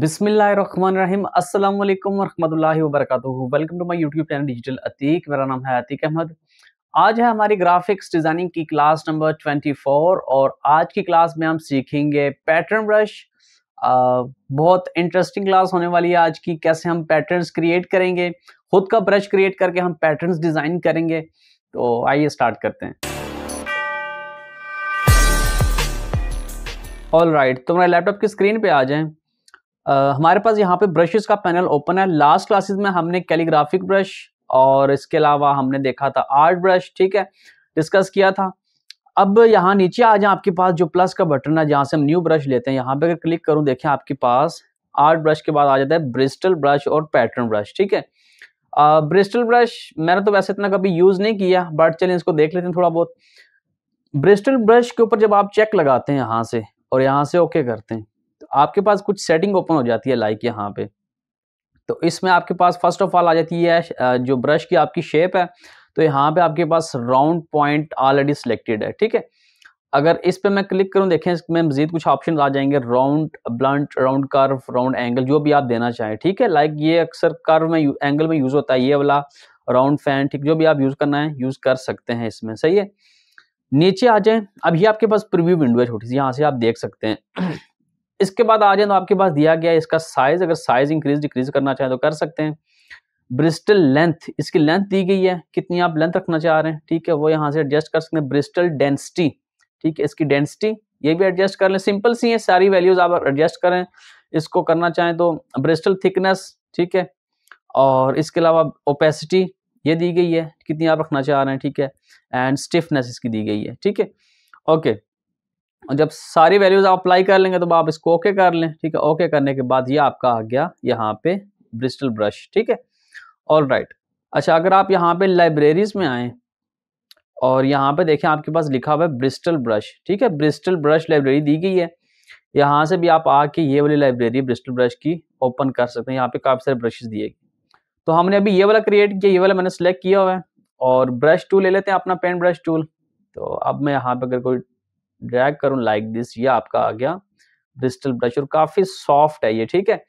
बिसमीम अल्लाम वरहमल वरक welcome to my YouTube channel digital Atique मेरा नाम है अतीक अहमद आज है हमारी ग्राफिक्स डिज़ाइनिंग की क्लास नंबर 24 और आज की क्लास में हम सीखेंगे पैटर्न ब्रश बहुत इंटरेस्टिंग क्लास होने वाली है आज की कैसे हम पैटर्न्स क्रिएट करेंगे खुद का ब्रश क्रिएट करके हम पैटर्न्स डिज़ाइन करेंगे तो आइए स्टार्ट करते हैं ऑल राइट right, तो मेरा लैपटॉप की स्क्रीन पे आ जाए हमारे पास यहाँ पे ब्रशेस का पैनल ओपन है लास्ट क्लासेस में हमने कैलीग्राफिक ब्रश और इसके अलावा हमने देखा था आर्ट ब्रश ठीक है डिस्कस किया था अब यहाँ नीचे आ जाए आपके पास जो प्लस का बटन है जहाँ से हम न्यू ब्रश लेते हैं यहाँ पे अगर क्लिक करूँ देखें आपके पास आर्ट ब्रश के बाद आ जाता है ब्रिस्टल ब्रश और पैटर्न ब्रश ठीक है ब्रिस्टल ब्रश मैंने तो वैसे इतना कभी यूज़ नहीं किया बट चलिए इसको देख लेते हैं थोड़ा बहुत ब्रिस्टल ब्रश के ऊपर जब आप चेक लगाते हैं यहाँ से और यहाँ से ओके करते हैं आपके पास कुछ सेटिंग ओपन हो जाती है लाइक यहाँ पे तो इसमें आपके पास फर्स्ट ऑफ ऑल आ जाती है जो ब्रश की आपकी शेप है तो यहाँ पे आपके पास राउंड पॉइंट ऑलरेडी सिलेक्टेड है ठीक है अगर इस पे मैं क्लिक करूं देखें इसमें मजीद कुछ ऑप्शन आ जाएंगे round blunt round curve round angle जो भी आप देना चाहें ठीक है लाइक ये अक्सर कर्व में एंगल में यूज़ होता है ये वाला राउंड फैन ठीक जो भी आप यूज़ करना है यूज़ कर सकते हैं इसमें सही है नीचे आ जाए अब ये आपके पास प्रिव्यू विंडो है छोटी सी यहाँ से आप देख सकते हैं इसके बाद आ जाए तो आपके पास दिया गया इसका साइज अगर साइज इंक्रीज डिक्रीज करना चाहें तो कर सकते हैं ब्रिस्टल लेंथ इसकी लेंथ दी गई है कितनी आप लेंथ रखना चाह रहे हैं ठीक है वो यहाँ से एडजस्ट कर सकते हैं ब्रिस्टल डेंसिटी ठीक है इसकी डेंसिटी ये भी एडजस्ट कर लें सिंपल सी है सारी वैल्यूज आप एडजस्ट करें इसको करना चाहें तो ब्रिस्टल थिकनेस ठीक है और इसके अलावा ओपेसिटी ये दी गई है कितनी आप रखना चाह रहे हैं ठीक है एंड स्टिफनेस इसकी दी गई है ठीक है ओके और जब सारी वैल्यूज आप अप्लाई कर लेंगे तो आप इसको ओके कर लें ठीक है ओके करने के बाद ये आपका आ गया यहाँ पे ब्रिस्टल ब्रश ठीक है ऑल राइट अच्छा अगर आप यहाँ पे लाइब्रेरीज में आए और यहाँ पे देखें आपके पास लिखा हुआ है ब्रिस्टल ब्रश ठीक है ब्रिस्टल ब्रश लाइब्रेरी दी गई है यहाँ से भी आप आके ये वाली लाइब्रेरी ब्रिस्टल ब्रश की ओपन कर सकते हैं यहाँ पे काफ़ी सारे ब्रशेज दिए तो हमने अभी ये वाला क्रिएट किया ये वाला मैंने सेलेक्ट किया हुआ है और ब्रश टूल ले लेते हैं अपना पेंट ब्रश टूल तो अब मैं यहाँ पे अगर कोई ड्रैग करूँ लाइक दिस ये आपका आ गया ब्रिस्टल ब्रश और काफ़ी सॉफ्ट है ये ठीक है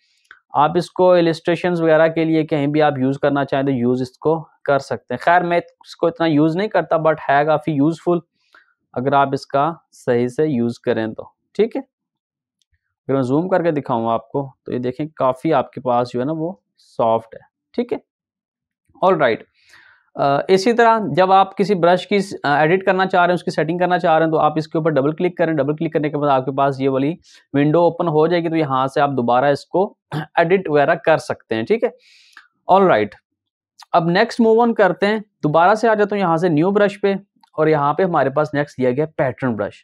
आप इसको इलिस्ट्रेशन वगैरह के लिए कहीं भी आप यूज़ करना चाहें तो यूज़ इसको कर सकते हैं खैर मैं इसको इतना यूज़ नहीं करता बट है काफ़ी यूज़फुल अगर आप इसका सही से यूज़ करें तो ठीक है अगर मैं जूम करके दिखाऊँ आपको तो ये देखें काफ़ी आपके पास जो है ना वो सॉफ्ट है ठीक है ऑल राइट right. इसी तरह जब आप किसी ब्रश की एडिट करना चाह रहे हैं उसकी सेटिंग करना चाह रहे हैं तो आप इसके ऊपर डबल क्लिक करें डबल क्लिक करने के बाद आपके पास ये वाली विंडो ओपन हो जाएगी तो यहाँ से आप दोबारा इसको एडिट वगैरह कर सकते हैं ठीक है ऑल राइट अब नेक्स्ट मूव ऑन करते हैं दोबारा से आ जाता हूँ यहाँ से न्यू ब्रश पे और यहाँ पे हमारे पास नेक्स्ट लिया गया पैटर्न ब्रश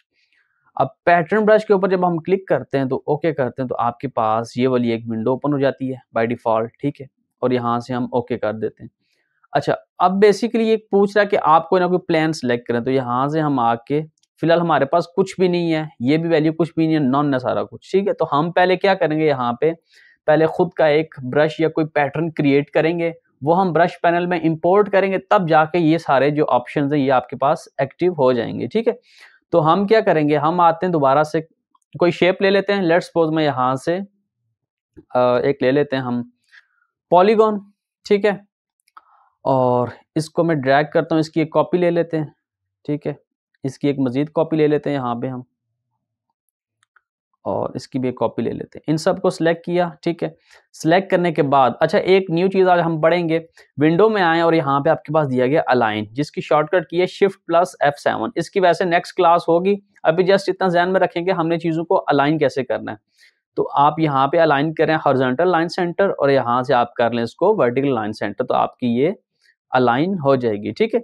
अब पैटर्न ब्रश के ऊपर जब हम क्लिक करते हैं तो ओके करते हैं तो आपके पास ये वाली एक विंडो ओपन हो जाती है बाई डिफॉल्ट ठीक है और यहाँ से हम ओके कर देते हैं अच्छा अब बेसिकली ये पूछ रहा है कि आप कोई ना कोई प्लान सेलेक्ट करें तो यहाँ से हम आके फिलहाल हमारे पास कुछ भी नहीं है ये भी वैल्यू कुछ भी नहीं है नॉन है सारा कुछ ठीक है तो हम पहले क्या करेंगे यहाँ पे पहले खुद का एक ब्रश या कोई पैटर्न क्रिएट करेंगे वो हम ब्रश पैनल में इंपोर्ट करेंगे तब जाके ये सारे जो ऑप्शन हैं ये आपके पास एक्टिव हो जाएंगे ठीक है तो हम क्या करेंगे हम आते हैं दोबारा से कोई शेप ले लेते हैं लेट्स सपोज मैं यहाँ से एक ले लेते हैं हम पॉलीगॉन ठीक है और इसको मैं ड्रैग करता हूँ इसकी एक कॉपी ले लेते हैं ठीक है इसकी एक मज़ीद कॉपी ले लेते हैं यहाँ पे हम और इसकी भी एक कॉपी ले लेते हैं इन सब को सिलेक्ट किया ठीक है सिलेक्ट करने के बाद अच्छा एक न्यू चीज़ आज हम पढ़ेंगे विंडो में आए और यहाँ पे आपके पास दिया गया अलाइन जिसकी शॉर्टकट की है शिफ्ट प्लस एफ सेवन इसकी वैसे नेक्स्ट क्लास होगी अभी जस्ट इतना जहन में रखेंगे हमने चीज़ों को अलाइन कैसे करना है तो आप यहाँ पे अलाइन करें हॉर्जेंटल लाइन सेंटर और यहाँ से आप कर लें इसको वर्टिकल लाइन सेंटर तो आपकी ये अलाइन हो जाएगी ठीक है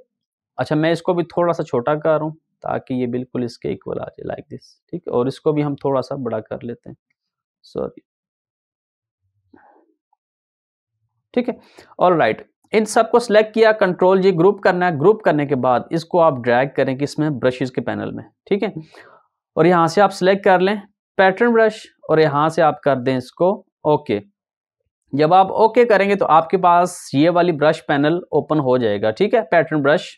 अच्छा मैं इसको भी थोड़ा सा छोटा कर रहा हूँ ताकि ये बिल्कुल इसके इक्वल आ जाए लाइक दिस ठीक है और इसको भी हम थोड़ा सा बड़ा कर लेते हैं सॉरी ठीक है और राइट इन सबको सिलेक्ट किया कंट्रोल जी ग्रुप करना है ग्रुप करने के बाद इसको आप ड्रैग करें कि इसमें ब्रशेज के पैनल में ठीक है और यहाँ से आप सिलेक्ट कर लें पैटर्न ब्रश और यहाँ से आप कर दें इसको ओके okay. जब आप ओके करेंगे तो आपके पास ये वाली ब्रश पैनल ओपन हो जाएगा ठीक है पैटर्न ब्रश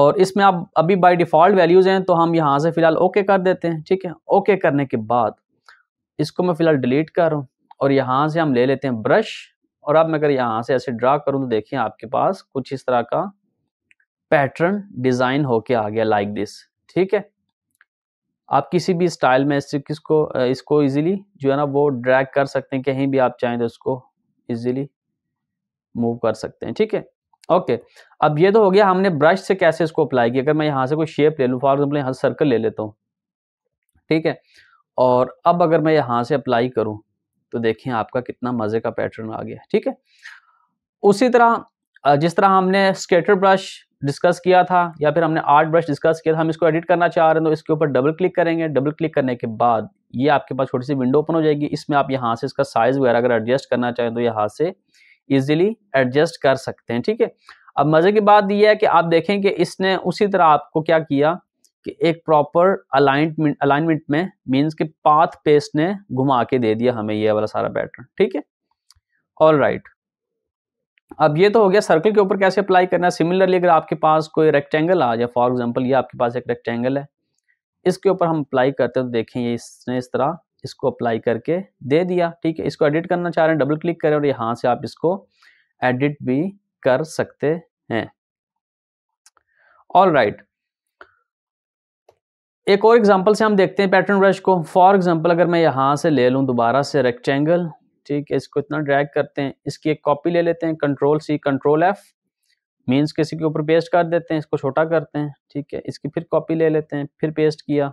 और इसमें आप अभी बाय डिफ़ॉल्ट वैल्यूज़ हैं तो हम यहाँ से फ़िलहाल ओके कर देते हैं ठीक है ओके करने के बाद इसको मैं फ़िलहाल डिलीट कर रहा हूँ और यहाँ से हम ले लेते हैं ब्रश और अब मैं अगर यहाँ से ऐसे ड्रा करूँ तो देखिए आपके पास कुछ इस तरह का पैटर्न डिज़ाइन होके आ गया लाइक दिस ठीक है आप किसी भी स्टाइल में इससे किसको इसको इजीली जो है ना वो ड्रैग कर सकते हैं कहीं भी आप चाहें तो इसको इजीली मूव कर सकते हैं ठीक है ओके अब ये तो हो गया हमने ब्रश से कैसे इसको अप्लाई किया अगर मैं यहाँ से कोई शेप ले लूँ फॉर एग्जाम्पल यहाँ सर्कल ले लेता हूँ ठीक है और अब अगर मैं यहाँ से अप्लाई करूँ तो देखें आपका कितना मज़े का पैटर्न आ गया ठीक है उसी तरह जिस तरह हमने स्केटर ब्रश डिस्कस किया था या फिर हमने आर्ट ब्रश डिस्कस किया था हम इसको एडिट करना चाह रहे हैं तो इसके ऊपर डबल क्लिक करेंगे डबल क्लिक करने के बाद ये आपके पास छोटी सी विंडो ओपन हो जाएगी इसमें आप यहाँ से इसका साइज़ वगैरह अगर एडजस्ट करना चाहें तो यहाँ से ईजिली एडजस्ट कर सकते हैं ठीक है अब मज़े की बात यह है कि आप देखें कि इसने उसी तरह आपको क्या किया कि एक प्रॉपर अलाइनमेंट अलाइनमेंट में मीन्स के पाथ पेस्ट ने घुमा के दे दिया हमें ये वाला सारा पैटर्न ठीक है ऑल राइट अब ये तो हो गया सर्कल के ऊपर कैसे अप्लाई करना है सिमिलरली अगर आपके पास कोई रेक्टेंगल आ जाए फॉर एग्जाम्पल ये आपके पास एक रेक्टेंगल है इसके ऊपर हम अप्लाई करते हैं तो देखें ये इसने इस तरह इसको अप्लाई करके दे दिया ठीक है इसको एडिट करना चाह रहे हैं डबल क्लिक करें और यहाँ से आप इसको एडिट भी कर सकते हैं ऑल राइट एक और एग्जांपल से हम देखते हैं पैटर्न ब्रश को फॉर एग्जांपल अगर मैं यहाँ से ले लूँ दोबारा से रेक्टेंगल ठीक है इसको इतना ड्रैग करते हैं इसकी एक कॉपी ले लेते हैं control C control F means किसी के ऊपर पेस्ट कर देते हैं इसको छोटा करते हैं ठीक है इसकी फिर कॉपी ले लेते हैं फिर पेस्ट किया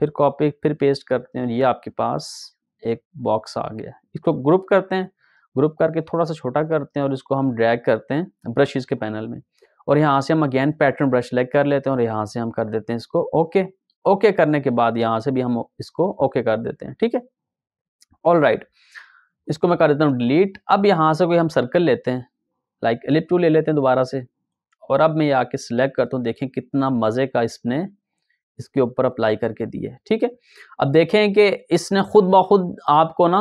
फिर कॉपी फिर पेस्ट करते हैं ये आपके पास एक बॉक्स आ गया इसको ग्रुप करते हैं ग्रुप करके थोड़ा सा छोटा करते हैं और इसको हम ड्रैग करते हैं ब्रशेज़ के पैनल में और यहाँ से हम अगेन पैटर्न ब्रश सेलेक्ट कर लेते हैं और यहाँ से हम कर देते हैं इसको ओके ओके करने के बाद यहाँ से भी हम इसको ओके कर देते हैं ठीक है ऑल राइट इसको मैं कर देता हूँ डिलीट अब यहाँ से कोई हम सर्कल लेते हैं लाइक एलिप टू ले लेते हैं दोबारा से और अब मैं ये आके सिलेक्ट करता हूँ देखें कितना मज़े का इसने इसके ऊपर अप्लाई करके दिया है ठीक है अब देखें कि इसने खुद ब खुद आपको ना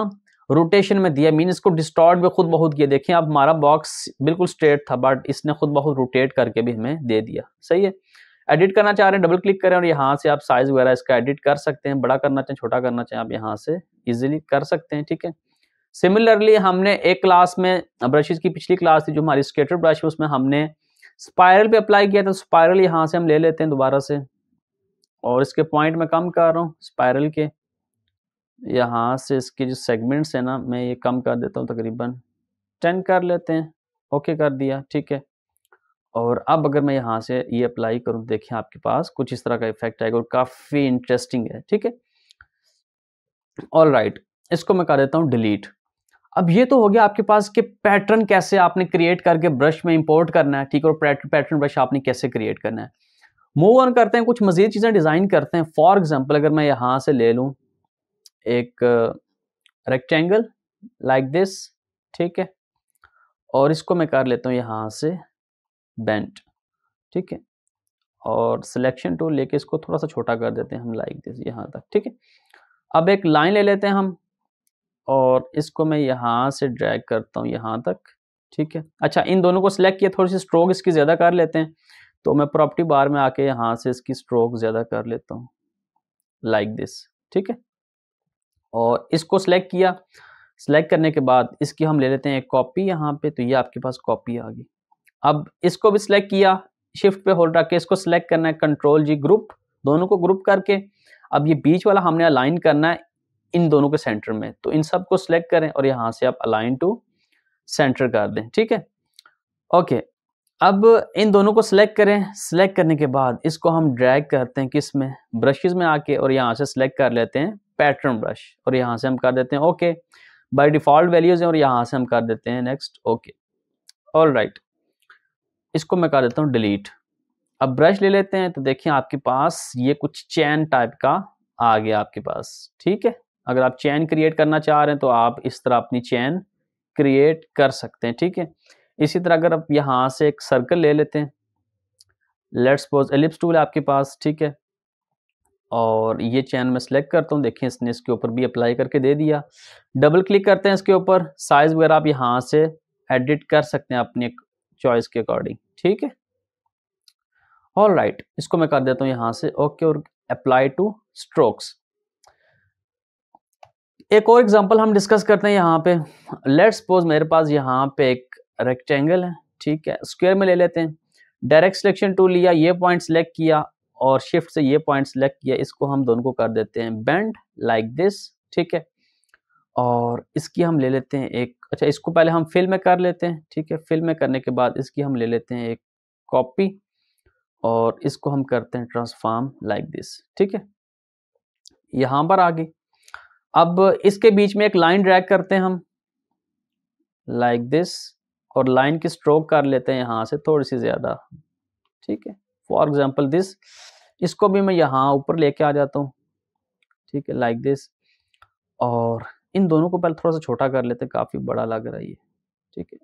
रोटेशन में दिया मीन इसको डिस्टॉर्ट भी खुद बहुत किया देखें अब हमारा बॉक्स बिल्कुल स्ट्रेट था बट इसने खुद बहुत रोटेट करके भी हमें दे दिया सही है एडिट करना चाह रहे हैं डबल क्लिक करें और यहाँ से आप साइज वगैरह इसका एडिट कर सकते हैं बड़ा करना चाहें छोटा करना चाहें आप यहाँ से इजिली कर सकते हैं ठीक है सिमिलरली हमने एक क्लास में ब्रशेज की पिछली क्लास थी जो हमारी स्केटर ब्रश है उसमें हमने स्पायरल पे अप्लाई किया था स्पायरल तो यहाँ से हम ले लेते हैं दोबारा से और इसके पॉइंट में कम कर रहा हूँ स्पायरल के यहाँ से इसके जो सेगमेंट्स हैं ना मैं ये कम कर देता हूँ तकरीबन टेन कर लेते हैं ओके कर दिया ठीक है और अब अगर मैं यहाँ से ये अप्लाई करूँ देखें आपके पास कुछ इस तरह का इफेक्ट आएगा और काफ़ी इंटरेस्टिंग है ठीक है ऑल राइट right, इसको मैं कर देता हूँ डिलीट अब ये तो हो गया आपके पास कि पैटर्न कैसे आपने क्रिएट करके ब्रश में इंपोर्ट करना है ठीक है और पैटर्न ब्रश आपने कैसे क्रिएट करना है मूव ऑन करते हैं कुछ मज़ीद चीज़ें डिज़ाइन करते हैं फॉर एग्जाम्पल अगर मैं यहाँ से ले लूँ एक रेक्टेंगल लाइक दिस ठीक है और इसको मैं कर लेता हूँ यहाँ से बेंट ठीक है और सिलेक्शन टूल लेके इसको थोड़ा सा छोटा कर देते हैं हम लाइक दिस यहाँ तक ठीक है अब एक लाइन ले लेते हैं हम और इसको मैं यहाँ से ड्रैग करता हूँ यहाँ तक ठीक है अच्छा इन दोनों को सिलेक्ट किया थोड़ी सी स्ट्रोक इसकी ज़्यादा कर लेते हैं तो मैं प्रॉपर्टी बार में आके यहाँ से इसकी स्ट्रोक ज़्यादा कर लेता हूँ लाइक दिस ठीक है और इसको सिलेक्ट किया सिलेक्ट करने के बाद इसकी हम ले लेते हैं एक कॉपी यहाँ पे तो ये आपके पास कॉपी आ गई अब इसको भी सिलेक्ट किया शिफ्ट पे होल्ड रख के इसको सिलेक्ट करना है कंट्रोल जी ग्रुप दोनों को ग्रुप करके अब ये बीच वाला हमने अलाइन करना है इन दोनों के सेंटर में तो इन सब को सिलेक्ट करें और यहाँ से आप अलाइन टू सेंटर कर दें ठीक है ओके अब इन दोनों को सिलेक्ट करें सिलेक्ट करने के बाद इसको हम ड्रैग करते हैं किस में ब्रशेज़ में आके और यहाँ से सिलेक्ट कर लेते हैं पैटर्न ब्रश और यहाँ से हम कर देते हैं ओके बाई डिफ़ॉल्ट वैल्यूज़ हैं और यहाँ से हम कर देते हैं नेक्स्ट ओके ऑल राइट इसको मैं कर देता हूँ डिलीट अब ब्रश ले लेते हैं तो देखिए आपके पास ये कुछ चैन टाइप का आ गया आपके पास ठीक है अगर आप चैन क्रिएट करना चाह रहे हैं तो आप इस तरह अपनी चैन क्रिएट कर सकते हैं ठीक है इसी तरह अगर आप यहाँ से एक सर्कल ले लेते हैं लेट्स सपोज एलिप्स टूल आपके पास ठीक है और ये चैन मैं सिलेक्ट करता हूँ देखिए इसने इसके ऊपर भी अप्लाई करके दे दिया डबल क्लिक करते हैं इसके ऊपर साइज़ वगैरह आप यहाँ से एडिट कर सकते हैं अपने चॉइस के अकॉर्डिंग ठीक है ऑल राइट right, इसको मैं कर देता हूं यहां से ओके और अप्लाई टू स्ट्रोक्स एक और एग्जांपल हम डिस्कस करते हैं यहां पे लेट्स सपोज मेरे पास यहां पे एक रेक्टेंगल है ठीक है स्क्वायर में ले लेते हैं डायरेक्ट सिलेक्शन टू लिया ये पॉइंट सेलेक्ट किया और शिफ्ट से ये पॉइंट सेलेक्ट किया इसको हम दोनों को कर देते हैं बेंड लाइक दिस ठीक है और इसकी हम ले लेते हैं एक अच्छा इसको पहले हम फिल में कर लेते हैं ठीक है फिल में करने के बाद इसकी हम ले लेते हैं एक कॉपी और इसको हम करते हैं ट्रांसफॉर्म लाइक दिस ठीक है यहां पर आ गई अब इसके बीच में एक लाइन ड्रैग करते हैं हम लाइक like दिस और लाइन की स्ट्रोक कर लेते हैं यहां से थोड़ी सी ज़्यादा ठीक है फॉर एग्जाम्पल दिस इसको भी मैं यहाँ ऊपर लेके आ जाता हूँ ठीक है लाइक दिस और इन दोनों को पहले थोड़ा सा छोटा कर लेते हैं काफ़ी बड़ा लग रहा है ये ठीक है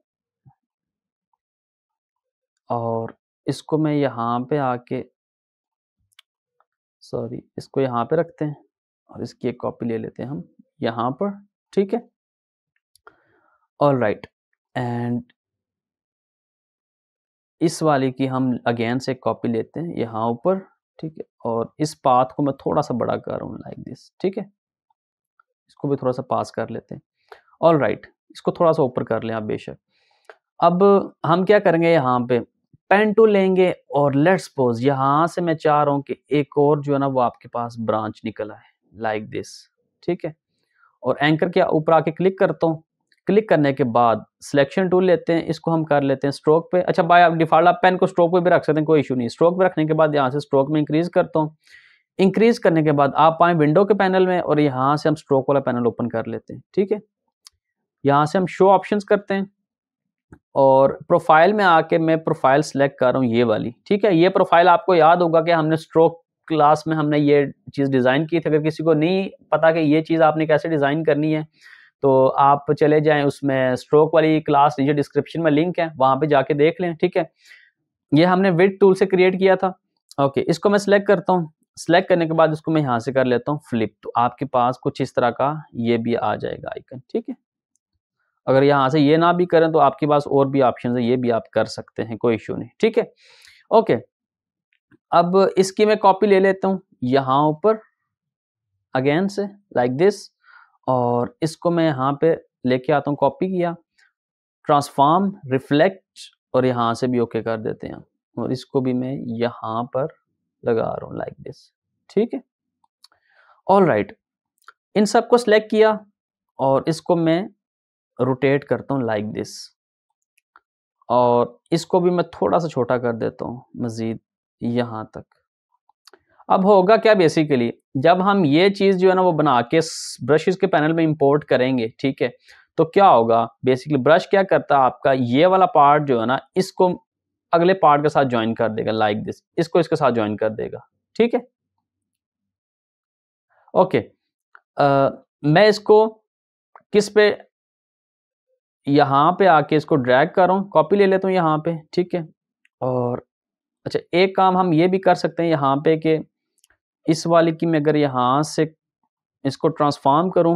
और इसको मैं यहाँ पे आके सॉरी इसको यहाँ पे रखते हैं और इसकी एक कॉपी ले लेते हैं हम यहाँ पर ठीक है ऑल राइट एंड इस वाले की हम अगेन से कॉपी लेते हैं यहाँ ऊपर ठीक है और इस पाथ को मैं थोड़ा सा बड़ा कर रहा हूँ लाइक दिस ठीक है इसको भी थोड़ा सा पास कर लेते हैं ऑल राइट इसको थोड़ा सा ऊपर कर लें आप बेशक अब हम क्या करेंगे यहाँ पे पेन टू लेंगे और लेट्स सपोज यहाँ से मैं चाह रहा हूँ कि एक और जो है ना वो आपके पास ब्रांच निकला है लाइक like दिस ठीक है और एंकर के ऊपर आके क्लिक करता हूँ क्लिक करने के बाद सिलेक्शन टूल लेते हैं इसको हम कर लेते हैं स्ट्रोक पे अच्छा भाई आप डिफॉल्ट आप पेन को स्ट्रोक पे भी रख सकते हैं कोई इशू नहीं स्ट्रोक पे रखने के बाद यहाँ से स्ट्रोक में इंक्रीज करता हूँ इंक्रीज करने के बाद आप आए विंडो के पैनल में और यहाँ से हम स्ट्रोक वाला पैनल ओपन कर लेते हैं ठीक है यहाँ से हम शो ऑप्शंस करते हैं और प्रोफाइल में आके मैं प्रोफाइल सेलेक्ट कर रहा हूँ ये वाली ठीक है ये प्रोफाइल आपको याद होगा कि हमने स्ट्रोक क्लास में हमने ये चीज़ डिज़ाइन की थी अगर किसी को नहीं पता कि ये चीज़ आपने कैसे डिज़ाइन करनी है तो आप चले जाएं उसमें स्ट्रोक वाली क्लास नीचे डिस्क्रिप्शन में लिंक है वहाँ पे जाके देख लें ठीक है ये हमने विद टूल से क्रिएट किया था ओके इसको मैं सिलेक्ट करता हूँ सेलेक्ट करने के बाद उसको मैं यहाँ से कर लेता हूँ फ्लिप तो आपके पास कुछ इस तरह का ये भी आ जाएगा आइकन ठीक है अगर यहाँ से ये ना भी करें तो आपके पास और भी ऑप्शन है ये भी आप कर सकते हैं कोई इश्यू नहीं ठीक है ओके अब इसकी मैं कॉपी ले लेता हूँ यहाँ ऊपर अगेन से लाइक दिस और इसको मैं यहाँ पे लेके आता हूँ कॉपी किया ट्रांसफॉर्म रिफ्लेक्ट और यहां से भी ओके okay कर देते हैं और इसको भी मैं यहाँ पर लगा रहा हूँ लाइक दिस ठीक है ऑल राइट इन सब को सिलेक्ट किया और इसको मैं रोटेट करता हूँ लाइक दिस और इसको भी मैं थोड़ा सा छोटा कर देता हूँ मज़ीद यहाँ तक अब होगा क्या बेसिकली जब हम ये चीज़ जो है ना वो बना के ब्रशेस के पैनल में इंपोर्ट करेंगे ठीक है तो क्या होगा बेसिकली ब्रश क्या करता है आपका ये वाला पार्ट जो है ना इसको अगले पार्ट के साथ ज्वाइन कर देगा लाइक like दिस इसको इसके साथ ज्वाइन कर देगा ठीक है ओके आ, मैं इसको किस पे यहाँ पे आके इसको ड्रैग कर रहा हूँ कॉपी ले लेता हूँ यहाँ पे ठीक है और अच्छा एक काम हम ये भी कर सकते हैं यहाँ पे कि इस वाले की मैं अगर यहाँ से इसको ट्रांसफॉर्म करूँ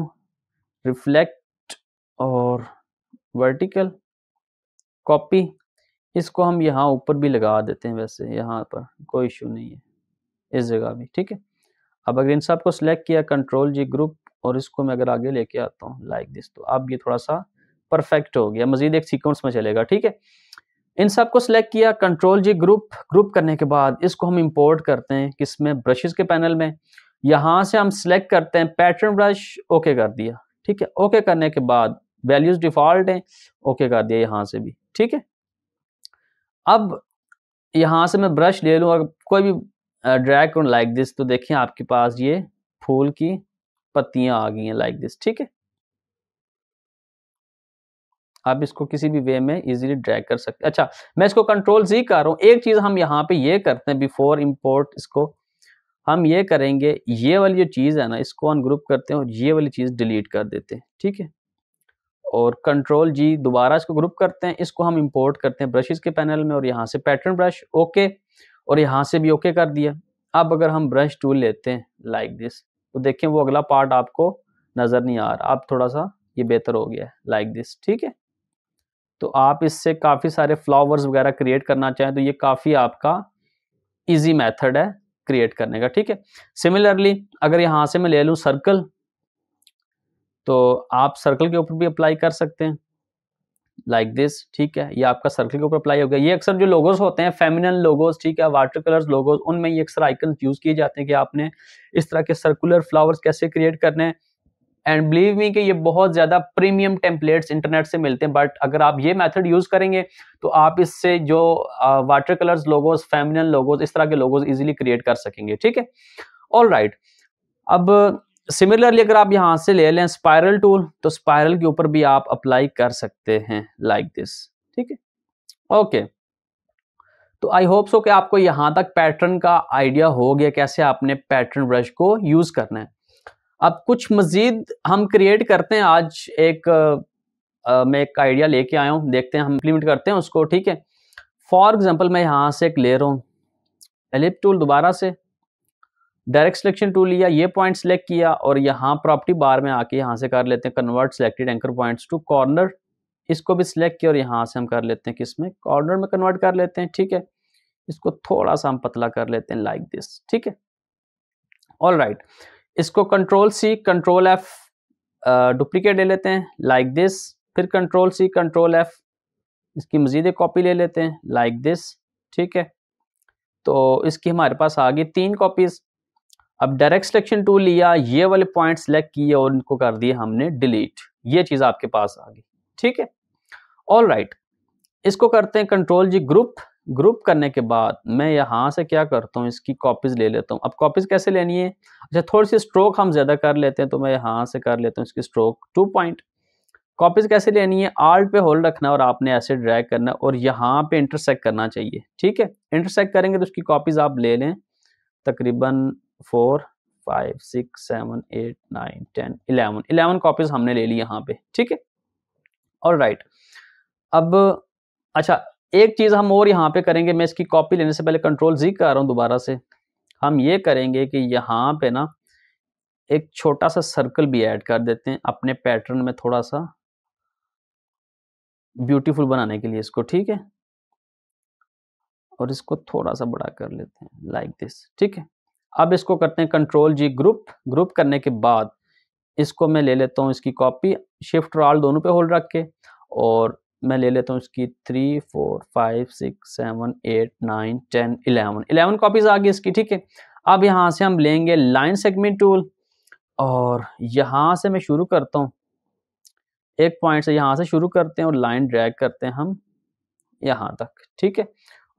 रिफ्लेक्ट और वर्टिकल कॉपी इसको हम यहाँ ऊपर भी लगा देते हैं वैसे यहाँ पर कोई इशू नहीं है इस जगह भी ठीक है अब अगर इन सब को सिलेक्ट किया कंट्रोल जी ग्रुप और इसको मैं अगर आगे लेके आता हूँ लाइक दिस तो अब ये थोड़ा सा परफेक्ट हो गया मजीद एक सीक्वेंस में चलेगा ठीक है इन सब को सिलेक्ट किया कंट्रोल जी ग्रुप ग्रुप करने के बाद इसको हम इंपोर्ट करते हैं किस में ब्रशेज़ के पैनल में यहाँ से हम सिलेक्ट करते हैं पैटर्न ब्रश ओके कर दिया ठीक है ओके करने के बाद वैल्यूज़ डिफ़ॉल्ट हैं ओके कर दिया यहाँ से भी ठीक है अब यहाँ से मैं ब्रश ले लूँ अगर कोई भी ड्रैग करूँ लाइक दिस तो देखें आपके पास ये फूल की पत्तियाँ आ गई हैं लाइक दिस ठीक है आप इसको किसी भी वे में इजीली ड्रैग कर सकते अच्छा मैं इसको कंट्रोल जी कर रहा हूँ एक चीज़ हम यहाँ पे ये करते हैं बिफोर इम्पोर्ट इसको हम ये करेंगे ये वाली जो चीज़ है ना इसको अनग्रुप करते हैं और ये वाली चीज़ डिलीट कर देते हैं ठीक है और कंट्रोल जी दोबारा इसको ग्रुप करते हैं इसको हम इंपोर्ट करते हैं ब्रशेस के पैनल में और यहाँ से पैटर्न ब्रश ओके और यहाँ से भी ओके कर दिया अब अगर हम ब्रश टूल लेते हैं लाइक दिस तो देखें वो अगला पार्ट आपको नज़र नहीं आ रहा आप थोड़ा सा ये बेहतर हो गया है लाइक दिस ठीक है तो आप इससे काफ़ी सारे फ्लावर्स वगैरह क्रिएट करना चाहें तो ये काफ़ी आपका इजी मैथड है क्रिएट करने का ठीक है सिमिलरली अगर यहाँ से मैं ले लूँ सर्कल तो आप सर्कल के ऊपर भी अप्लाई कर सकते हैं लाइक like दिस ठीक है ये आपका सर्कल के ऊपर अप्लाई हो गया ये अक्सर जो लोगोस होते हैं फेमिनल लोगोस ठीक है वाटर कलर्स लोगोस उनमें ये अक्सर आइकन यूज किए जाते हैं कि आपने इस तरह के सर्कुलर फ्लावर्स कैसे क्रिएट करने हैं एंड बिलीव मी कि ये बहुत ज़्यादा प्रीमियम टेम्पलेट्स इंटरनेट से मिलते हैं बट अगर आप ये मैथड यूज़ करेंगे तो आप इससे जो water colours logos feminine logos इस तरह के लोगोस इजिली क्रिएट कर सकेंगे ठीक है ऑल राइट अब सिमिलरली अगर आप यहां से ले लें स्पायरल टूल तो स्पायरल के ऊपर भी आप अप्लाई कर सकते हैं लाइक दिस ठीक है ओके तो आई होप सो कि आपको यहां तक पैटर्न का आइडिया हो गया कैसे आपने पैटर्न ब्रश को यूज़ करना है अब कुछ मज़ीद हम क्रिएट करते हैं आज एक आ, मैं एक आइडिया लेके आया हूँ देखते हैं हम इम्प्लीमेंट करते हैं उसको ठीक है फॉर एग्जाम्पल मैं यहाँ से एक ले रहा हूँ एलिप टूल दोबारा से डायरेक्ट सिलेक्शन टूल लिया ये पॉइंट सेलेक्ट किया और यहाँ प्रॉपर्टी बार में आके यहाँ से कर लेते हैं convert selected anchor points to corner इसको भी सिलेक्ट किया और यहाँ से हम कर लेते हैं किस में कॉर्नर में कन्वर्ट कर लेते हैं ठीक है इसको थोड़ा सा हम पतला कर लेते हैं लाइक दिस ठीक है ऑल राइट right. इसको control C control F duplicate ले लेते हैं लाइक दिस फिर कंट्रोल सी कंट्रोल एफ इसकी मजीद एक कॉपी ले लेते हैं लाइक दिस ठीक है तो इसकी हमारे पास आ गई तीन कॉपीज अब डायरेक्ट सिलेक्शन टूल लिया ये वाले पॉइंट सिलेक्ट किए और इनको कर दिए हमने डिलीट ये चीज़ आपके पास आ गई ठीक है ऑल राइट right. इसको करते हैं कंट्रोल जी ग्रुप ग्रुप करने के बाद मैं यहां से क्या करता हूँ इसकी कॉपीज़ ले लेता हूँ अब कॉपीज़ कैसे लेनी है अच्छा थोड़ी सी स्ट्रोक हम ज़्यादा कर लेते हैं तो मैं यहां से कर लेता हूँ इसकी स्ट्रोक टू पॉइंट कॉपीज़ कैसे लेनी है आर्ट पे होल्ड रखना और आपने ऐसे ड्रैग करना और यहाँ पे इंटरसेक्ट करना चाहिए ठीक है इंटरसेक्ट करेंगे तो उसकी कॉपीज़ आप ले लें तकरीबन four five six seven eight nine ten eleven eleven copies हमने ले ली यहाँ पे ठीक है और राइट अब अच्छा एक चीज़ हम और यहाँ पे करेंगे मैं इसकी कॉपी लेने से पहले कंट्रोल जी कर रहा हूँ दोबारा से हम ये करेंगे कि यहाँ पे ना एक छोटा सा सर्कल भी ऐड कर देते हैं अपने पैटर्न में थोड़ा सा ब्यूटीफुल बनाने के लिए इसको ठीक है और इसको थोड़ा सा बड़ा कर लेते हैं लाइक दिस ठीक है अब इसको करते हैं कंट्रोल जी ग्रुप ग्रुप करने के बाद इसको मैं ले लेता हूँ इसकी कॉपी शिफ्ट रॉल दोनों पे होल्ड रख के और मैं ले लेता हूँ इसकी three four five six seven eight nine ten eleven eleven copies आ गई इसकी ठीक है अब यहाँ से हम लेंगे लाइन सेगमेंट टूल और यहाँ से मैं शुरू करता हूँ एक पॉइंट से यहाँ से शुरू करते हैं और लाइन ड्रैग करते हैं हम यहाँ तक ठीक है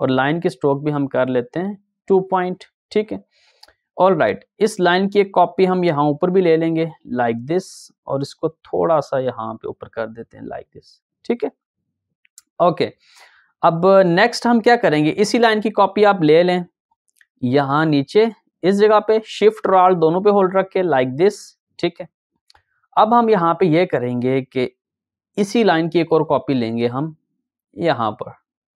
और लाइन की स्ट्रोक भी हम कर लेते हैं टू पॉइंट ठीक है ऑल राइट right, इस लाइन की एक कॉपी हम यहाँ ऊपर भी ले लेंगे लाइक like दिस और इसको थोड़ा सा यहाँ पे ऊपर कर देते हैं लाइक दिस ठीक है ओके अब नेक्स्ट हम क्या करेंगे इसी लाइन की कॉपी आप ले लें यहाँ नीचे इस जगह पे शिफ्ट और आल दोनों पे होल्ड रख के लाइक दिस ठीक है अब हम यहाँ पे ये यह करेंगे कि इसी लाइन की एक और कॉपी लेंगे हम यहाँ पर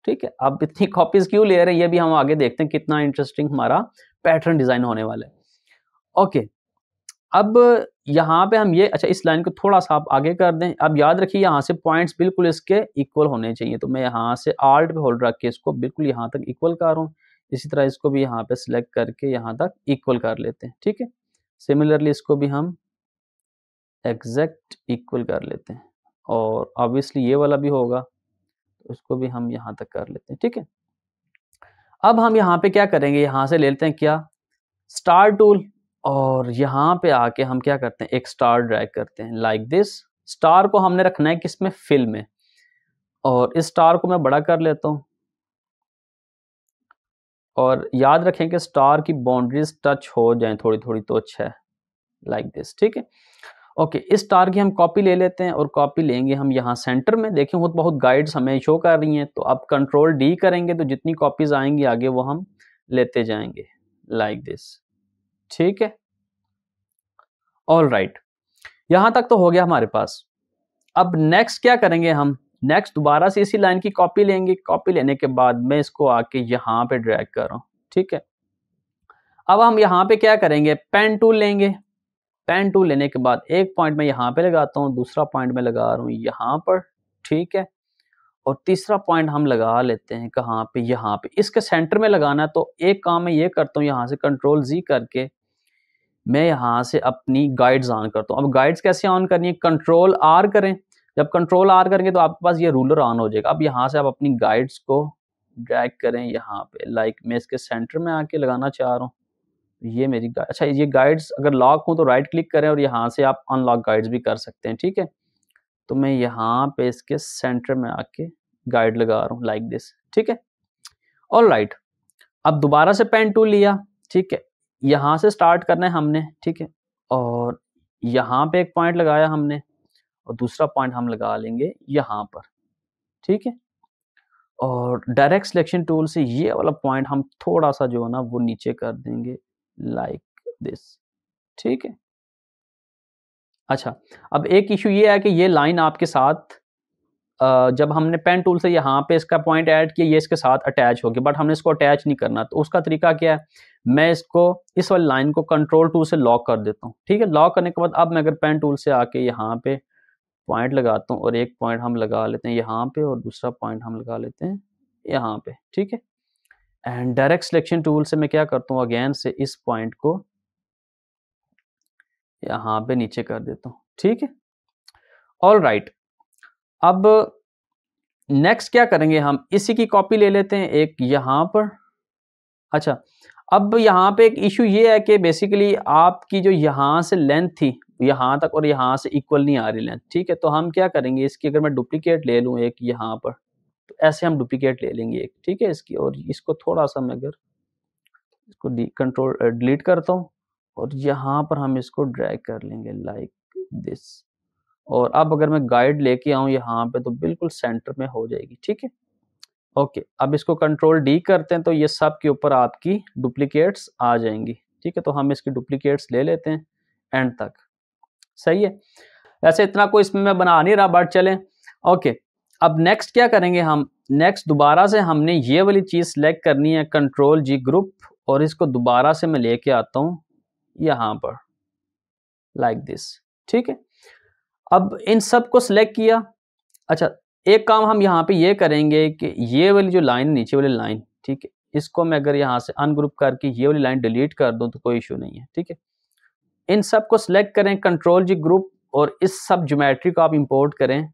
ठीक है अब इतनी कॉपीज क्यों ले रहे हैं ये भी हम आगे देखते हैं कितना इंटरेस्टिंग हमारा पैटर्न डिजाइन होने वाला है ओके अब यहाँ पे हम ये अच्छा इस लाइन को थोड़ा सा आप आगे कर दें अब याद रखिए यहाँ से पॉइंट्स बिल्कुल इसके इक्वल होने चाहिए तो मैं यहाँ से आर्ट पे होल्ड रख के इसको बिल्कुल यहाँ तक इक्वल कर रहा हूँ इसी तरह इसको भी यहाँ पे सिलेक्ट करके यहाँ तक इक्वल कर लेते हैं ठीक है सिमिलरली इसको भी हम एग्जैक्ट इक्वल कर लेते हैं और ऑब्वियसली ये वाला भी होगा उसको तो भी हम यहाँ तक कर लेते हैं ठीक है अब हम यहाँ पे क्या करेंगे यहाँ से ले लेते हैं क्या स्टार टूल और यहाँ पे आके हम क्या करते हैं एक स्टार ड्रैग करते हैं लाइक दिस स्टार को हमने रखना है किसमें फिल में और इस स्टार को मैं बड़ा कर लेता हूँ और याद रखें कि स्टार की बाउंड्रीज टच हो जाए थोड़ी थोड़ी तो अच्छा है लाइक दिस ठीक है ओके इस स्टार की हम कॉपी ले लेते हैं और कॉपी लेंगे हम यहाँ सेंटर में देखें बहुत बहुत गाइड्स हमें शो कर रही हैं तो आप कंट्रोल डी करेंगे तो जितनी कॉपीज आएंगी आगे वो हम लेते जाएंगे लाइक दिस ठीक है ऑल राइट right. यहाँ तक तो हो गया हमारे पास अब नेक्स्ट क्या करेंगे हम नेक्स्ट दोबारा से इसी लाइन की कॉपी लेंगे कॉपी लेने के बाद मैं इसको आके यहाँ पे ड्रैग कर रहा हूँ ठीक है अब हम यहाँ पे क्या करेंगे पेन टूल लेंगे पेन टू लेने के बाद एक पॉइंट मैं यहाँ पे लगाता हूँ दूसरा पॉइंट में लगा रहा हूँ यहाँ पर ठीक है और तीसरा पॉइंट हम लगा लेते हैं कहाँ पे यहाँ पे इसके सेंटर में लगाना है तो एक काम मैं ये करता हूँ यहाँ से कंट्रोल जी करके मैं यहाँ से अपनी गाइड्स ऑन करता हूँ अब गाइड्स कैसे ऑन करनी है कंट्रोल आर करें जब कंट्रोल आर करेंगे तो आपके पास ये रूलर ऑन हो जाएगा अब यहाँ से आप अपनी गाइड्स को ड्रैग करें यहाँ पे लाइक मैं इसके सेंटर में आके लगाना चाह रहा हूँ ये मेरी अच्छा ये गाइड्स अगर लॉक हो तो राइट क्लिक करें और यहाँ से आप अनलॉक गाइड्स भी कर सकते हैं ठीक है तो मैं यहाँ पे इसके सेंटर में आके गाइड लगा रहा हूँ लाइक दिस ठीक है और राइट अब दोबारा से पेन टूल लिया ठीक है यहाँ से स्टार्ट करना है हमने ठीक है और यहाँ पे एक पॉइंट लगाया हमने और दूसरा पॉइंट हम लगा लेंगे यहाँ पर ठीक है और डायरेक्ट सिलेक्शन टूल से ये वाला पॉइंट हम थोड़ा सा जो है ना वो नीचे कर देंगे लाइक दिस ठीक है अच्छा अब एक इशू ये है कि ये लाइन आपके साथ जब हमने पेन टूल से यहाँ पे इसका पॉइंट ऐड किया ये इसके साथ अटैच हो गया बट हमने इसको अटैच नहीं करना तो उसका तरीका क्या है मैं इसको इस वाली लाइन को कंट्रोल टूल से लॉक कर देता हूँ ठीक है लॉक करने के बाद अब मैं अगर पेन टूल से आके यहाँ पे पॉइंट लगाता हूँ और एक पॉइंट हम लगा लेते हैं यहाँ पे और दूसरा पॉइंट हम लगा लेते हैं यहाँ पे ठीक है एंड डायरेक्ट सिलेक्शन टूल से मैं क्या करता हूँ अगेन से इस पॉइंट को यहाँ पे नीचे कर देता हूँ ठीक है ऑल राइट अब नेक्स्ट क्या करेंगे हम इसी की कॉपी ले लेते हैं एक यहाँ पर अच्छा अब यहाँ पे एक इशू ये है कि बेसिकली आपकी जो यहाँ से लेंथ थी यहाँ तक और यहाँ से इक्वल नहीं आ रही लेंथ ठीक है तो हम क्या करेंगे इसकी अगर मैं डुप्लीकेट ले लूँ एक यहाँ पर ऐसे हम डुप्लीकेट ले लेंगे एक ठीक है इसकी और इसको थोड़ा सा मैं अगर इसको कंट्रोल डिलीट करता हूँ और यहाँ पर हम इसको ड्रैग कर लेंगे लाइक दिस और अब अगर मैं गाइड लेके आऊँ यहाँ पे तो बिल्कुल सेंटर में हो जाएगी ठीक है ओके अब इसको कंट्रोल डी करते हैं तो ये सब के ऊपर आपकी डुप्लीकेट्स आ जाएंगी ठीक है तो हम इसकी डुप्लीकेट्स ले लेते हैं एंड तक सही है वैसे इतना कोई इसमें मैं बना नहीं रहा बट चलें ओके अब नेक्स्ट क्या करेंगे हम नेक्स्ट दोबारा से हमने ये वाली चीज़ सेलेक्ट करनी है कंट्रोल जी ग्रुप और इसको दोबारा से मैं लेके आता हूँ यहाँ पर लाइक like दिस ठीक है अब इन सब को सिलेक्ट किया अच्छा एक काम हम यहाँ पे ये करेंगे कि ये वाली जो लाइन नीचे वाली लाइन ठीक है इसको मैं अगर यहाँ से अनग्रुप करके ये वाली लाइन डिलीट कर दूँ तो कोई इशू नहीं है ठीक है इन सब को सिलेक्ट करें कंट्रोल जी ग्रुप और इस सब जोमेट्री को आप इंपोर्ट करें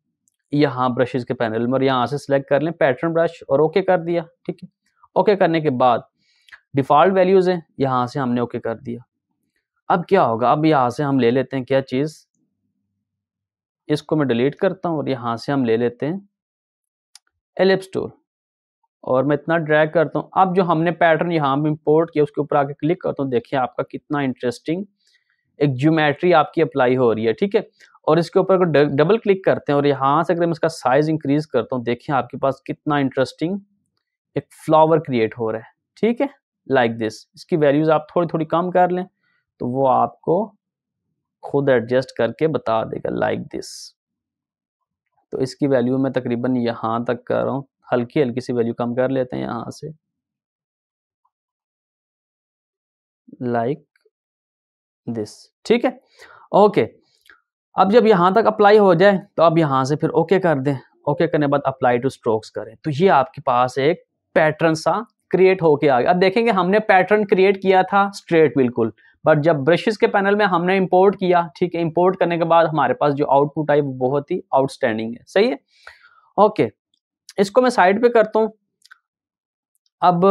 यहाँ ब्रशेज के पैनल में और यहाँ से सिलेक्ट कर लें पैटर्न ब्रश और ओके कर दिया ठीक है ओके करने के बाद डिफ़ॉल्ट वैल्यूज़ है यहाँ से हमने ओके कर दिया अब क्या होगा अब यहाँ से हम ले लेते हैं क्या चीज़ इसको मैं डिलीट करता हूँ और यहाँ से हम ले लेते हैं एलिप्स टूल और मैं इतना ड्रैग करता हूँ अब जो हमने पैटर्न यहाँ पर इम्पोर्ट किया उसके ऊपर आके क्लिक करता हूँ देखिए आपका कितना इंटरेस्टिंग एक ज्योमेट्री आपकी अप्लाई हो रही है ठीक है और इसके ऊपर अगर डबल क्लिक करते हैं और यहाँ से अगर मैं इसका साइज इंक्रीज करता हूँ देखिए आपके पास कितना इंटरेस्टिंग एक फ्लावर क्रिएट हो रहा है ठीक है लाइक दिस इसकी वैल्यूज आप थोड़ी थोड़ी कम कर लें तो वो आपको खुद एडजस्ट करके बता देगा लाइक दिस तो इसकी वैल्यू मैं तकरीबन यहाँ तक कर रहा हूँ हल्की हल्की सी वैल्यू कम कर लेते हैं यहाँ से लाइक दिस ठीक है ओके अब जब यहाँ तक अप्लाई हो जाए तो अब यहाँ से फिर ओके कर दें ओके करने के बाद अप्लाई टू स्ट्रोक्स करें तो ये आपके पास एक पैटर्न सा क्रिएट होके आ गया अब देखेंगे हमने पैटर्न क्रिएट किया था स्ट्रेट बिल्कुल बट जब ब्रशेस के पैनल में हमने इंपोर्ट किया ठीक है इंपोर्ट करने के बाद हमारे पास जो आउटपुट आई वो बहुत ही आउटस्टैंडिंग है सही है ओके इसको मैं साइड पे करता हूँ अब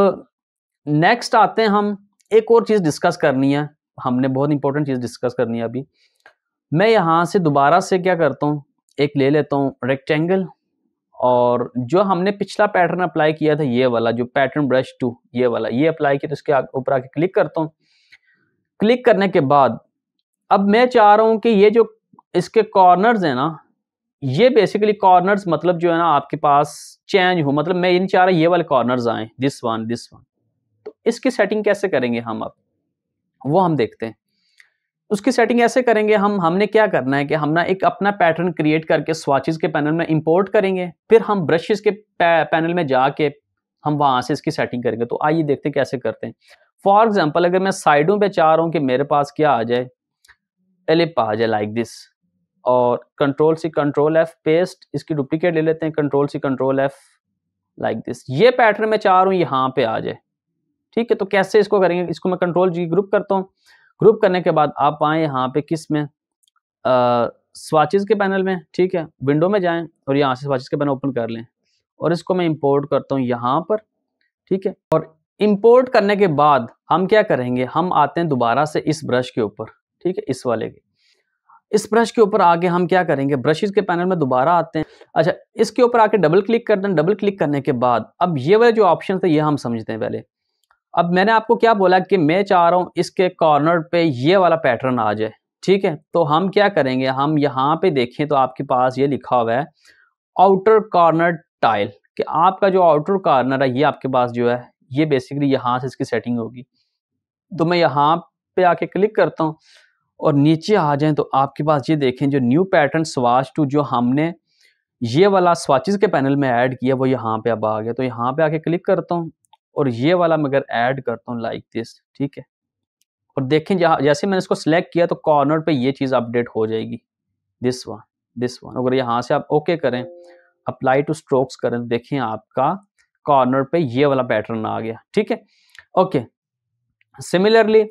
नेक्स्ट आते हैं हम एक और चीज़ डिस्कस करनी है हमने बहुत इंपॉर्टेंट चीज़ डिस्कस करनी है अभी मैं यहाँ से दोबारा से क्या करता हूँ एक ले लेता हूँ रेक्टेंगल और जो हमने पिछला पैटर्न अप्लाई किया था ये वाला जो पैटर्न ब्रश टू ये वाला ये अप्लाई किया तो इसके ऊपर आके क्लिक करता हूँ क्लिक करने के बाद अब मैं चाह रहा हूँ कि ये जो इसके कॉर्नर्स हैं ना ये बेसिकली कॉर्नर्स मतलब जो है ना आपके पास चेंज हो मतलब मैं ये नहीं चाह रहा ये वाले कॉर्नर्स आए दिस वन दिस वन तो इसकी सेटिंग कैसे करेंगे हम अब वो हम देखते हैं उसकी सेटिंग ऐसे करेंगे हम हमने क्या करना है कि हमने एक अपना पैटर्न क्रिएट करके स्वाचिज के पैनल में इंपोर्ट करेंगे फिर हम ब्रशेस के पैनल में जाके हम वहां से इसकी सेटिंग करेंगे तो आइए देखते हैं कैसे करते हैं फॉर एग्जाम्पल अगर मैं साइडों पे चाह रहा हूँ कि मेरे पास क्या आ जाए एलिप आ जाए लाइक दिस और control C control F paste इसकी डुप्लीकेट ले लेते हैं control C control F like this ये पैटर्न मैं चाह रहा हूँ यहाँ पे आ जाए ठीक है तो कैसे इसको करेंगे इसको मैं कंट्रोल जी ग्रुप करता हूँ ग्रुप करने के बाद आप आए यहाँ पे किस में स्वाचिज के पैनल में ठीक है विंडो में जाएं और यहाँ से स्वाचिज के पैनल ओपन कर लें और इसको मैं इंपोर्ट करता हूँ यहाँ पर ठीक है और इंपोर्ट करने के बाद हम क्या करेंगे हम आते हैं दोबारा से इस ब्रश के ऊपर ठीक है इस वाले के इस ब्रश के ऊपर आगे हम क्या करेंगे ब्रशेज के पैनल में दोबारा आते हैं अच्छा इसके ऊपर आके डबल क्लिक कर दें डबल क्लिक करने के बाद अब ये वाले जो ऑप्शन थे ये हम समझते हैं पहले अब मैंने आपको क्या बोला कि मैं चाह रहा हूँ इसके कॉर्नर पे ये वाला पैटर्न आ जाए ठीक है तो हम क्या करेंगे हम यहाँ पे देखें तो आपके पास ये लिखा हुआ है आउटर कॉर्नर टाइल कि आपका जो आउटर कॉर्नर है ये आपके पास जो है ये बेसिकली यहाँ से इसकी सेटिंग होगी तो मैं यहाँ पे आके क्लिक करता हूँ और नीचे आ जाए तो आपके पास ये देखें जो न्यू पैटर्न स्वाच टू जो हमने ये वाला स्वाचिज के पैनल में ऐड किया वो यहाँ पे अब आ गया तो यहाँ पे आके क्लिक करता हूँ और ये वाला मैं अगर ऐड करता हूँ लाइक दिस ठीक है और देखें जैसे मैंने इसको सिलेक्ट किया तो कॉर्नर पे ये चीज़ अपडेट हो जाएगी दिस वन दिस वन अगर यहाँ से आप ओके करें अप्लाई टू स्ट्रोक्स करें देखें आपका कॉर्नर पे ये वाला पैटर्न आ गया ठीक है ओके सिमिलरली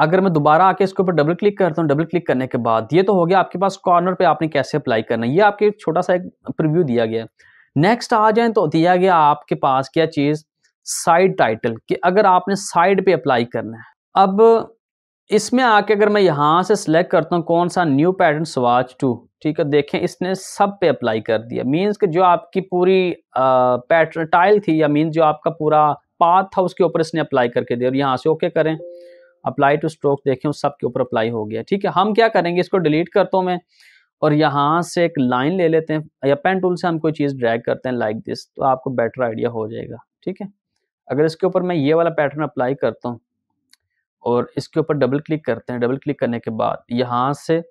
अगर मैं दोबारा आके इसके ऊपर डबल क्लिक करता हूँ डबल क्लिक करने के बाद ये तो हो गया आपके पास कॉर्नर पे आपने कैसे अप्लाई करना है ये आपके छोटा सा एक प्रिव्यू दिया गया है नेक्स्ट आ जाए तो दिया गया आपके पास क्या चीज़ साइड टाइटल कि अगर आपने साइड पे अप्लाई करना है अब इसमें आके अगर मैं यहाँ से सिलेक्ट करता हूँ कौन सा न्यू पैटर्न स्वाच टू ठीक है देखें इसने सब पे अप्लाई कर दिया मींस कि जो आपकी पूरी पैटर्न टाइल थी या मींस जो आपका पूरा पाथ था उसके ऊपर इसने अप्लाई करके दिया और यहाँ से ओके करें अप्लाई टू स्ट्रोक देखें उस सब के ऊपर अप्लाई हो गया ठीक है हम क्या करेंगे इसको डिलीट करता हूँ मैं और यहाँ से एक लाइन ले लेते हैं या पेन टूल से हम कोई चीज़ ड्रैग करते हैं लाइक like दिस तो आपको बेटर आइडिया हो जाएगा ठीक है अगर इसके ऊपर मैं ये वाला पैटर्न अप्लाई करता हूँ और इसके ऊपर डबल क्लिक करते हैं डबल क्लिक करने के बाद यहाँ से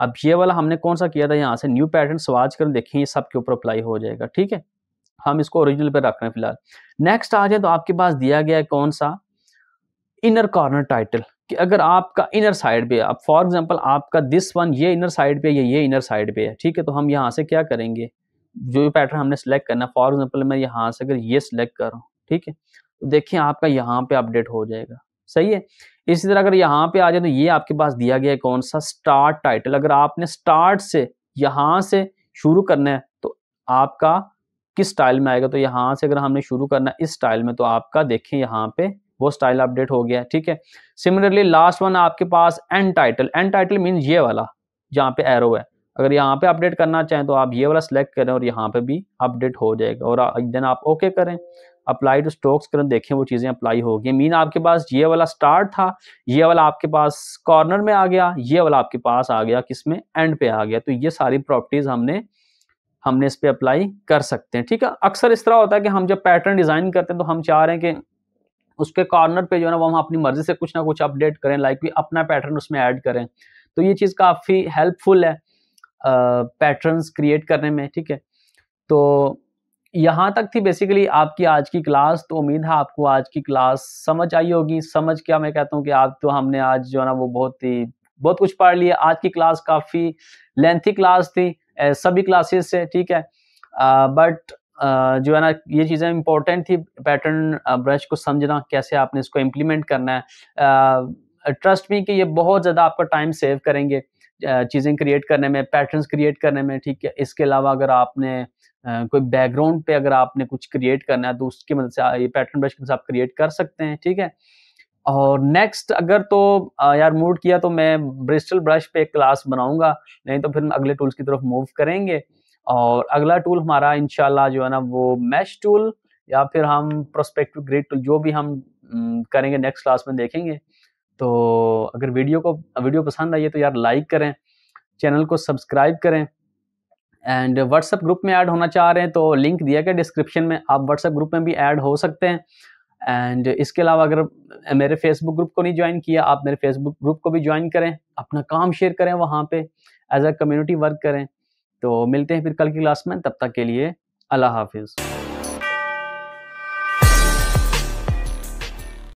अब ये वाला हमने कौन सा किया था यहाँ से न्यू पैटर्न स्वाच कर देखें ये सब के ऊपर अप्लाई हो जाएगा ठीक है हम इसको ओरिजिनल पे रख रहे हैं फिलहाल नेक्स्ट आ जाए तो आपके पास दिया गया है कौन सा इनर कॉर्नर टाइटल कि अगर आपका इनर साइड पे अब फॉर एग्जांपल आपका दिस वन ये इनर साइड पे या ये इनर साइड पे है ठीक है तो हम यहाँ से क्या करेंगे जो पैटर्न हमने सेलेक्ट करना फॉर एग्जांपल मैं यहाँ से अगर ये सिलेक्ट करूँ ठीक है तो देखिए आपका यहाँ पे अपडेट हो जाएगा सही है इसी तरह अगर यहाँ पे आ जाए तो ये आपके पास दिया गया है कौन सा स्टार्ट टाइटल अगर आपने स्टार्ट से यहाँ से शुरू करना है तो आपका किस स्टाइल में आएगा तो यहाँ से अगर हमने शुरू करना है इस स्टाइल में तो आपका देखें यहाँ पे वो स्टाइल अपडेट हो गया है ठीक है सिमिलरली लास्ट वन आपके पास end title end title mean ये वाला जहाँ पे एरो है अगर यहाँ पे अपडेट करना चाहें तो आप ये वाला सिलेक्ट करें और यहाँ पे भी अपडेट हो जाएगा और देन आप ओके करें टू स्टॉक्स करंट देखें वो चीज़ें अप्लाई होगी मीन आपके पास ये वाला स्टार्ट था ये वाला आपके पास कॉर्नर में आ गया ये वाला आपके पास आ गया किस में एंड पे आ गया तो ये सारी प्रॉपर्टीज़ हमने हमने इस पर अप्लाई कर सकते हैं ठीक है अक्सर इस तरह होता है कि हम जब पैटर्न डिज़ाइन करते हैं तो हम चाह रहे हैं कि उसके कॉर्नर पे जो है ना वो हम अपनी मर्जी से कुछ ना कुछ अपडेट करें लाइक भी अपना पैटर्न उसमें ऐड करें तो ये चीज़ काफ़ी हेल्पफुल है पैटर्न्स क्रिएट करने में ठीक है तो यहाँ तक थी बेसिकली आपकी आज की क्लास तो उम्मीद है आपको आज की क्लास समझ आई होगी समझ क्या मैं कहता हूँ कि आप तो हमने आज जो है ना वो बहुत ही बहुत कुछ पढ़ लिया आज की क्लास काफ़ी लेंथी क्लास थी सभी क्लासेस से ठीक है बट जो है ना ये चीज़ें इंपॉर्टेंट थी पैटर्न ब्रश को समझना कैसे आपने इसको इम्प्लीमेंट करना है ट्रस्ट मी कि ये बहुत ज़्यादा आपका टाइम सेव करेंगे चीज़ें क्रिएट करने में पैटर्न्स क्रिएट करने में ठीक है इसके अलावा अगर आपने कोई बैकग्राउंड पे अगर आपने कुछ क्रिएट करना है तो उसकी मदद से ये पैटर्न ब्रश की से आप क्रिएट कर सकते हैं ठीक है और नेक्स्ट अगर तो यार मूड किया तो मैं ब्रिस्टल ब्रश पे एक क्लास बनाऊंगा नहीं तो फिर हम अगले टूल्स की तरफ मूव करेंगे और अगला टूल हमारा इनशाला जो है ना वो मैश टूल या फिर हम प्रोस्पेक्टिव ग्रेड टूल जो भी हम करेंगे नेक्स्ट क्लास में देखेंगे तो अगर वीडियो को वीडियो पसंद आई है तो यार लाइक करें चैनल को सब्सक्राइब करें एंड व्हाट्सएप ग्रुप में ऐड होना चाह रहे हैं तो लिंक दिया गया डिस्क्रिप्शन में आप व्हाट्सएप ग्रुप में भी ऐड हो सकते हैं एंड इसके अलावा अगर मेरे फेसबुक ग्रुप को नहीं ज्वाइन किया आप मेरे फेसबुक ग्रुप को भी ज्वाइन करें अपना काम शेयर करें वहाँ पे एज अ कम्युनिटी वर्क करें तो मिलते हैं फिर कल की क्लास में तब तक के लिए अल्लाह हाफिज़